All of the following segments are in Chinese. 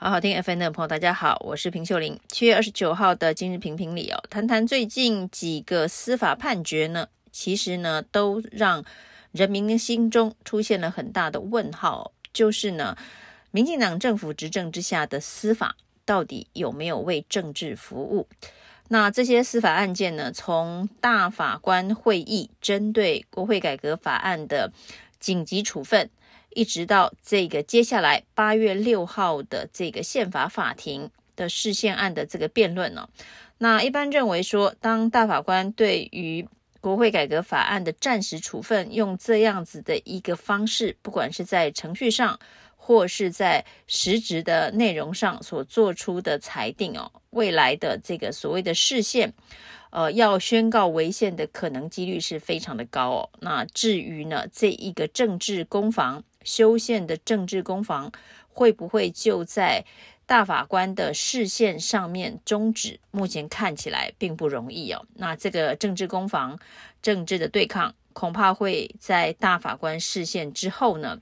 好好听 FM 的朋友，大家好，我是平秀玲。七月二十九号的今日评评里哦，谈谈最近几个司法判决呢？其实呢，都让人民的心中出现了很大的问号，就是呢，民进党政府执政之下的司法到底有没有为政治服务？那这些司法案件呢，从大法官会议针对国会改革法案的紧急处分。一直到这个接下来八月六号的这个宪法法庭的释宪案的这个辩论呢，那一般认为说，当大法官对于国会改革法案的暂时处分用这样子的一个方式，不管是在程序上或是在实质的内容上所做出的裁定哦，未来的这个所谓的视宪，呃，要宣告违宪的可能几率是非常的高哦。那至于呢，这一个政治攻防。修宪的政治攻防会不会就在大法官的视线上面终止？目前看起来并不容易哦。那这个政治攻防、政治的对抗，恐怕会在大法官视线之后呢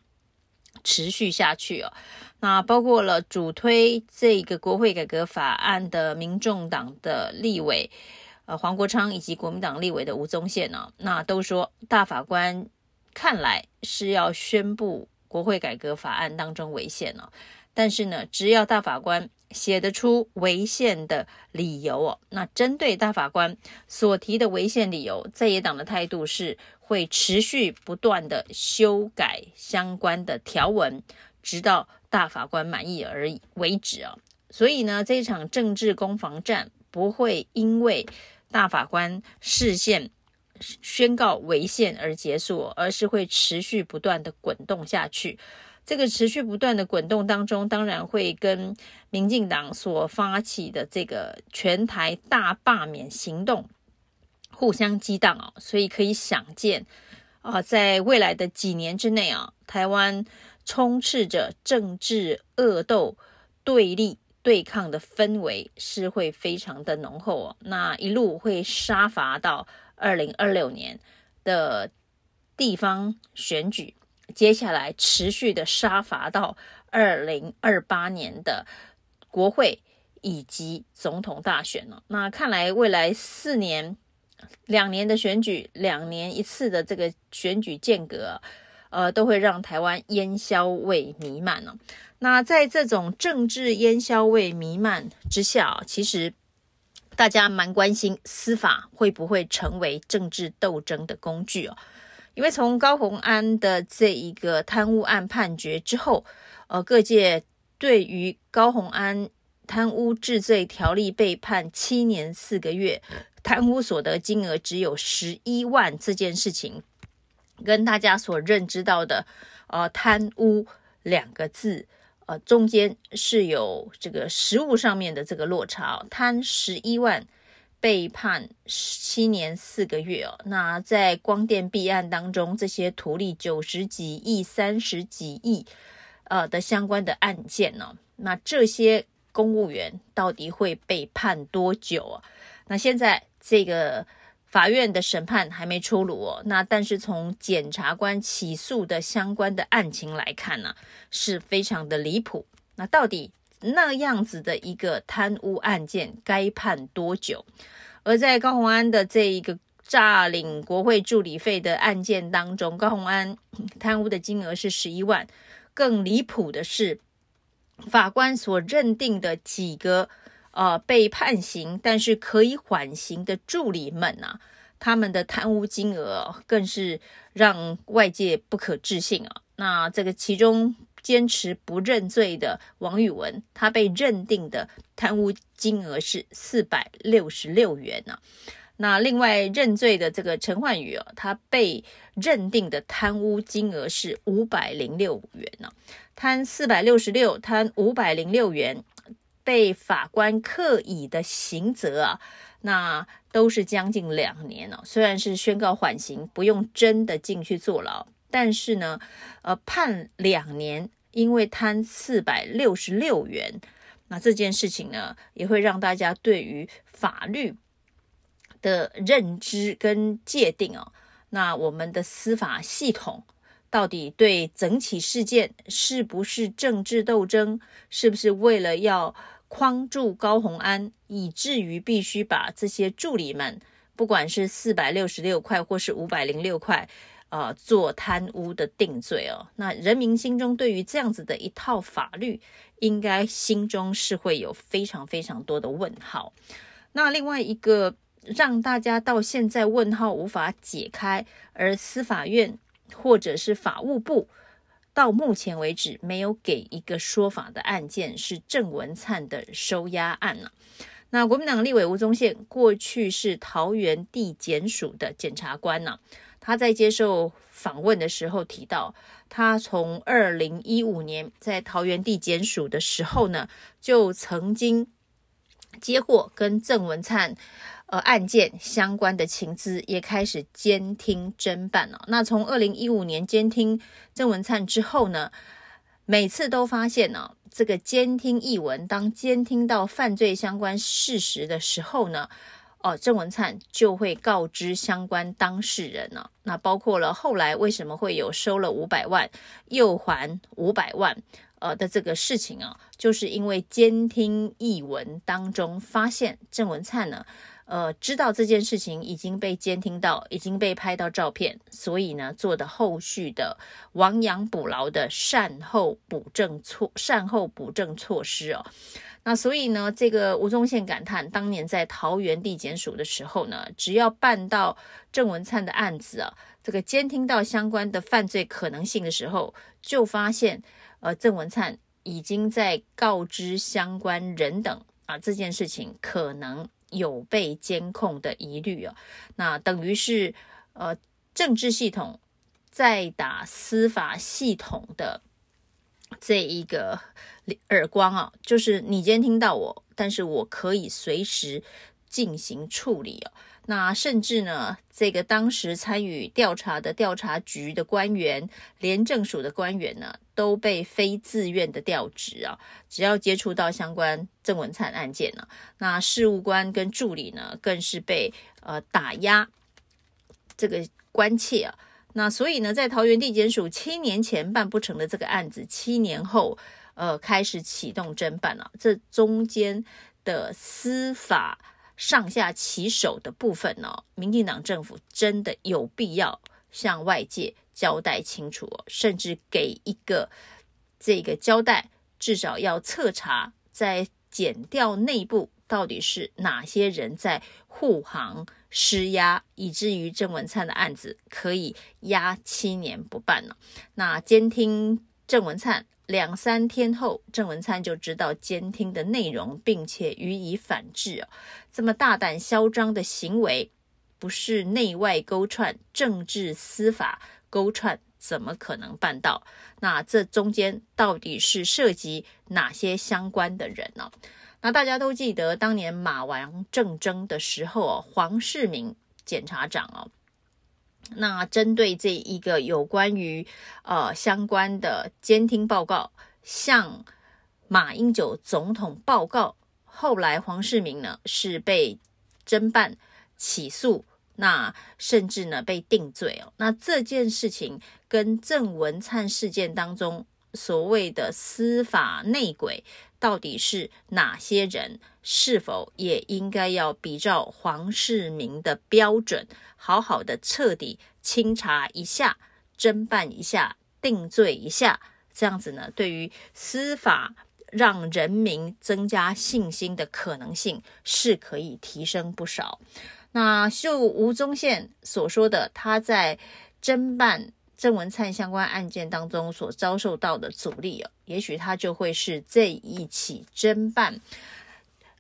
持续下去哦。那包括了主推这个国会改革法案的民众党的立委呃黄国昌，以及国民党立委的吴宗宪呢，那都说大法官看来是要宣布。国会改革法案当中违宪了，但是呢，只要大法官写得出违宪的理由哦，那针对大法官所提的违宪理由，在野党的态度是会持续不断的修改相关的条文，直到大法官满意而为止哦。所以呢，这场政治攻防战不会因为大法官视线宣告违宪而结束，而是会持续不断的滚动下去。这个持续不断的滚动当中，当然会跟民进党所发起的这个全台大罢免行动互相激荡哦。所以可以想见，啊，在未来的几年之内啊，台湾充斥着政治恶斗、对立对抗的氛围是会非常的浓厚哦。那一路会杀伐到。二零二六年的地方选举，接下来持续的杀伐到二零二八年的国会以及总统大选了。那看来未来四年、两年的选举，两年一次的这个选举间隔，呃，都会让台湾烟硝味弥漫了。那在这种政治烟硝味弥漫之下，其实。大家蛮关心司法会不会成为政治斗争的工具哦，因为从高宏安的这一个贪污案判决之后，呃，各界对于高宏安贪污治罪条例被判七年四个月，贪污所得金额只有十一万这件事情，跟大家所认知到的，呃，贪污两个字。呃，中间是有这个实物上面的这个落差。贪十一万被判七年四个月哦。那在光电弊案当中，这些图利九十几亿、三十几亿呃的相关的案件呢？那这些公务员到底会被判多久啊？那现在这个。法院的审判还没出炉哦，那但是从检察官起诉的相关的案情来看呢，是非常的离谱。那到底那样子的一个贪污案件该判多久？而在高宏安的这一个诈领国会助理费的案件当中，高宏安贪污的金额是十一万。更离谱的是，法官所认定的几个。啊，被判刑但是可以缓刑的助理们啊，他们的贪污金额更是让外界不可置信啊。那这个其中坚持不认罪的王宇文，他被认定的贪污金额是四百六十六元呢。那另外认罪的这个陈焕宇啊，他被认定的贪污金额是五百零六元呢。贪四百六十六，贪五百零六元。被法官刻意的刑责啊，那都是将近两年了。虽然是宣告缓刑，不用真的进去坐牢，但是呢，呃，判两年，因为贪四百六十六元，那这件事情呢，也会让大家对于法律的认知跟界定哦，那我们的司法系统到底对整起事件是不是政治斗争，是不是为了要？框住高宏安，以至于必须把这些助理们，不管是四百六十六块或是五百零六块，呃，做贪污的定罪哦。那人民心中对于这样子的一套法律，应该心中是会有非常非常多的问号。那另外一个让大家到现在问号无法解开，而司法院或者是法务部。到目前为止没有给一个说法的案件是郑文灿的收押案呢。那国民党立委吴宗宪过去是桃园地检署的检察官呢，他在接受访问的时候提到，他从二零一五年在桃园地检署的时候呢，就曾经接过跟郑文灿。呃，案件相关的情资也开始监听侦办了。那从二零一五年监听郑文灿之后呢，每次都发现呢，这个监听译文，当监听到犯罪相关事实的时候呢，哦，郑文灿就会告知相关当事人了。那包括了后来为什么会有收了五百万又还五百万？呃的这个事情啊，就是因为监听译文当中发现郑文灿呢，呃知道这件事情已经被监听到，已经被拍到照片，所以呢做的后续的亡羊补牢的善后补正措善后补正措施哦。那所以呢，这个吴宗宪感叹，当年在桃园地检署的时候呢，只要办到郑文灿的案子啊。这个监听到相关的犯罪可能性的时候，就发现，呃，郑文灿已经在告知相关人等啊，这件事情可能有被监控的疑虑啊。那等于是，呃，政治系统在打司法系统的这一个耳光啊，就是你监听到我，但是我可以随时进行处理啊。那甚至呢，这个当时参与调查的调查局的官员、廉政署的官员呢，都被非自愿的调职啊。只要接触到相关郑文灿案件呢，那事务官跟助理呢，更是被呃打压。这个关切啊，那所以呢，在桃园地检署七年前办不成的这个案子，七年后呃开始启动侦办了。这中间的司法。上下其手的部分呢？民进党政府真的有必要向外界交代清楚哦，甚至给一个这个交代，至少要彻查，在减掉内部到底是哪些人在护航施压，以至于郑文灿的案子可以压七年不办呢？那监听郑文灿。两三天后，郑文灿就知道监听的内容，并且予以反制这么大胆嚣张的行为，不是内外勾串、政治司法勾串，怎么可能办到？那这中间到底是涉及哪些相关的人呢？那大家都记得，当年马王政争的时候黄世明检察长啊。那针对这一个有关于呃相关的监听报告，向马英九总统报告，后来黄世明呢是被侦办起诉，那甚至呢被定罪哦。那这件事情跟郑文灿事件当中。所谓的司法内鬼到底是哪些人？是否也应该要比照黄世明的标准，好好的彻底清查一下、侦办一下、定罪一下？这样子呢，对于司法让人民增加信心的可能性，是可以提升不少。那就吴宗宪所说的，他在侦办。郑文灿相关案件当中所遭受到的阻力哦，也许他就会是这一起侦办，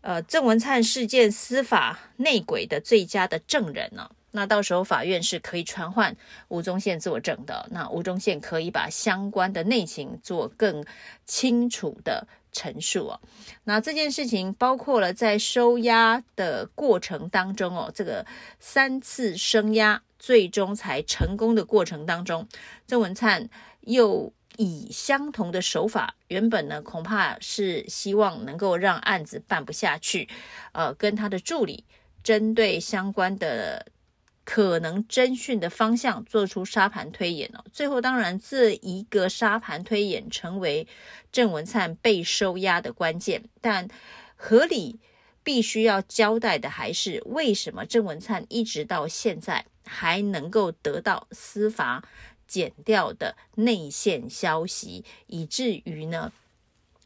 呃，郑文灿事件司法内鬼的最佳的证人呢。那到时候法院是可以传唤吴宗宪作证的，那吴宗宪可以把相关的内情做更清楚的。陈述哦，那这件事情包括了在收押的过程当中哦，这个三次升压最终才成功的过程当中，郑文灿又以相同的手法，原本呢恐怕是希望能够让案子办不下去，呃，跟他的助理针对相关的可能侦讯的方向做出沙盘推演哦，最后当然这一个沙盘推演成为。郑文灿被收押的关键，但合理必须要交代的还是为什么郑文灿一直到现在还能够得到司法剪掉的内线消息，以至于呢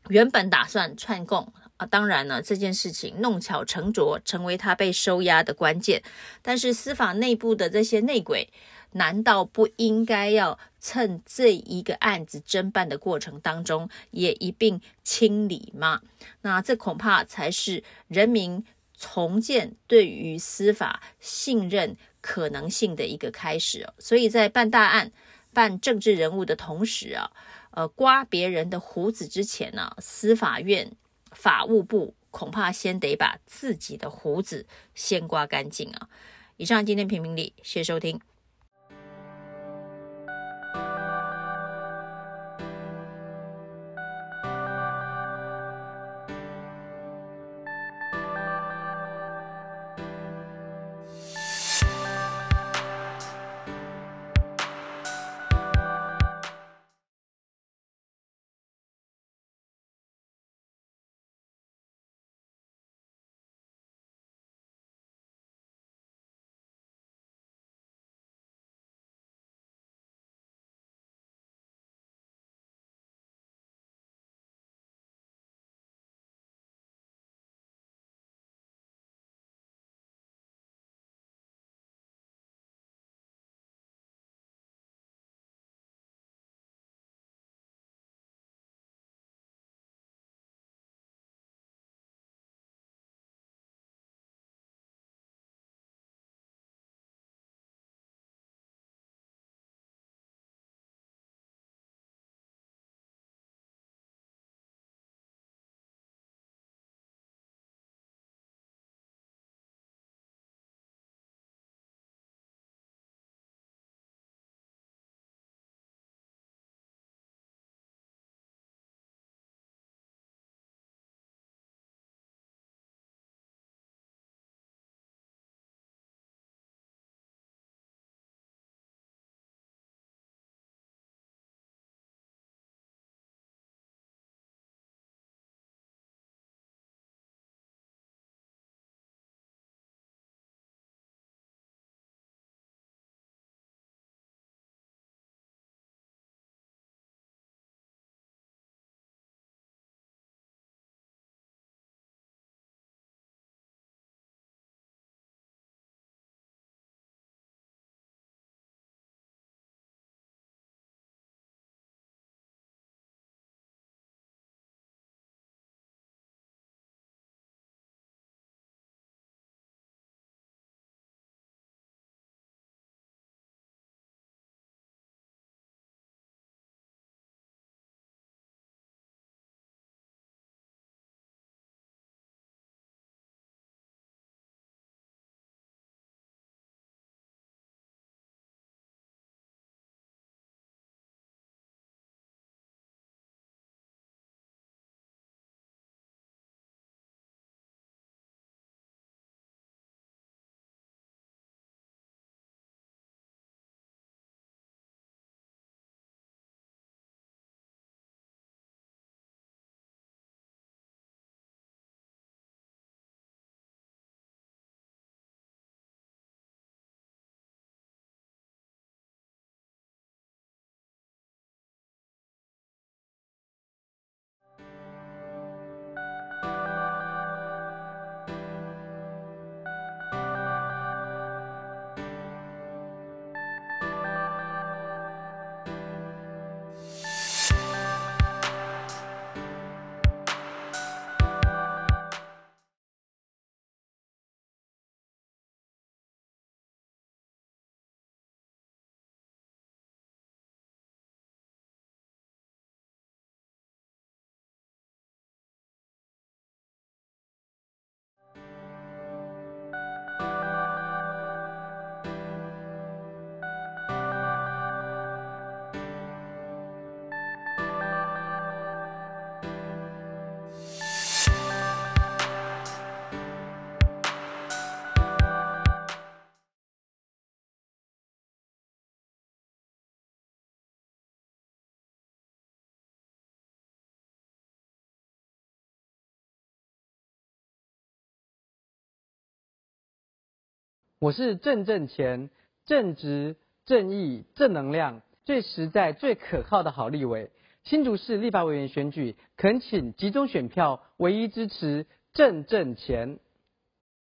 原本打算串供啊，当然呢这件事情弄巧成拙成为他被收押的关键，但是司法内部的这些内鬼难道不应该要？趁这一个案子侦办的过程当中，也一并清理嘛？那这恐怕才是人民重建对于司法信任可能性的一个开始哦。所以在办大案、办政治人物的同时啊，呃，刮别人的胡子之前呢，司法院法务部恐怕先得把自己的胡子先刮干净啊。以上今天评评理，谢谢收听。我是正正钱，正直、正义、正能量，最实在、最可靠的郝立委。新竹市立法委员选举，恳请集中选票，唯一支持正正钱。